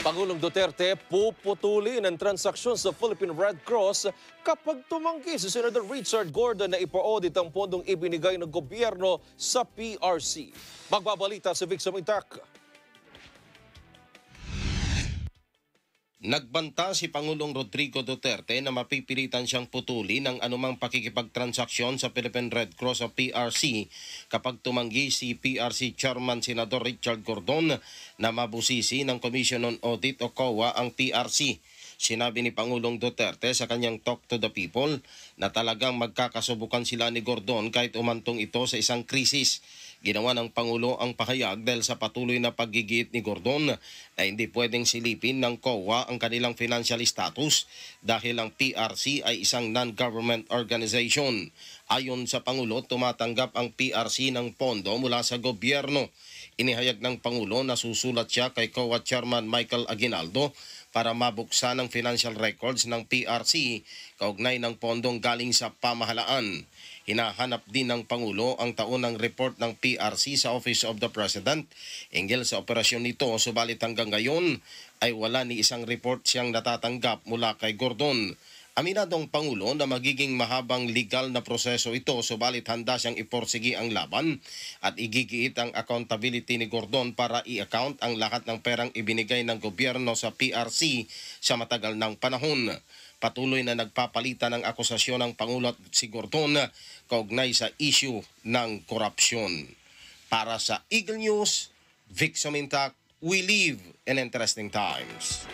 Pangulong Duterte puputulin ang transaksyon sa Philippine Red Cross kapag tumanggi si Senator Richard Gordon na ipa-audit ang pondong ibinigay ng gobyerno sa PRC. Magbabalita si Vic Sumintak. Nagbanta si Pangulong Rodrigo Duterte na mapipilitan siyang putuli ng anumang pakikipagtransaksyon sa Philippine Red Cross o PRC kapag tumanggi si PRC Chairman Senador Richard Gordon na mabusisi ng Commission on Audit o COA ang PRC. Sinabi ni Pangulong Duterte sa kanyang talk to the people na talagang magkakasubukan sila ni Gordon kahit umantong ito sa isang krisis. Ginawa ng Pangulo ang pahayag dahil sa patuloy na paggigiit ni Gordon na hindi pwedeng silipin ng COA ang kanilang financial status dahil ang PRC ay isang non-government organization. Ayon sa Pangulo, tumatanggap ang PRC ng pondo mula sa gobyerno. Inihayag ng Pangulo na susulat siya kay COA Chairman Michael Aguinaldo para mabuksan ang financial records ng PRC kaugnay ng pondong galing sa pamahalaan. Hinahanap din ng Pangulo ang taunang report ng PRC sa Office of the President hinggil sa operasyon nito subalit hanggang ngayon ay wala ni isang report siyang natatanggap mula kay Gordon. Aminadong Pangulo na magiging mahabang legal na proseso ito subalit handa siyang iporsigi ang laban at igigiit ang accountability ni Gordon para i-account ang lahat ng perang ibinigay ng gobyerno sa PRC sa matagal ng panahon. Patuloy na nagpapalitan ng akusasyon ng Pangulo at si Gordon kaugnay sa issue ng korupsyon. Para sa Eagle News, Vic Somintak, we live in interesting times.